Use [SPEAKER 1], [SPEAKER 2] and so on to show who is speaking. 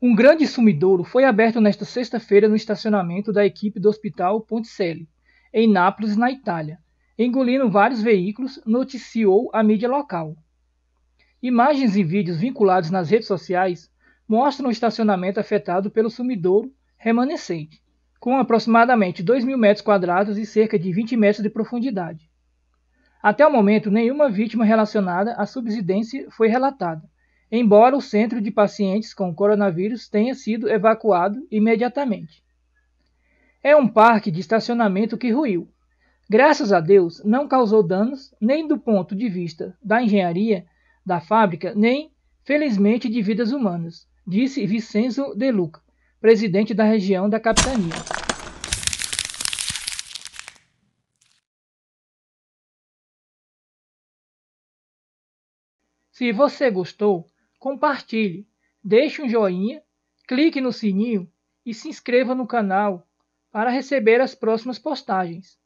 [SPEAKER 1] Um grande sumidouro foi aberto nesta sexta-feira no estacionamento da equipe do Hospital Ponticelli, em Nápoles, na Itália, engolindo vários veículos, noticiou a mídia local. Imagens e vídeos vinculados nas redes sociais mostram o estacionamento afetado pelo sumidouro remanescente, com aproximadamente 2 mil metros quadrados e cerca de 20 metros de profundidade. Até o momento, nenhuma vítima relacionada à subsidência foi relatada, embora o centro de pacientes com coronavírus tenha sido evacuado imediatamente. É um parque de estacionamento que ruiu. Graças a Deus, não causou danos nem do ponto de vista da engenharia da fábrica, nem, felizmente, de vidas humanas, disse Vicenzo De Luca, presidente
[SPEAKER 2] da região da capitania. Se você gostou, compartilhe, deixe um joinha, clique no sininho e se inscreva no canal para receber as próximas postagens.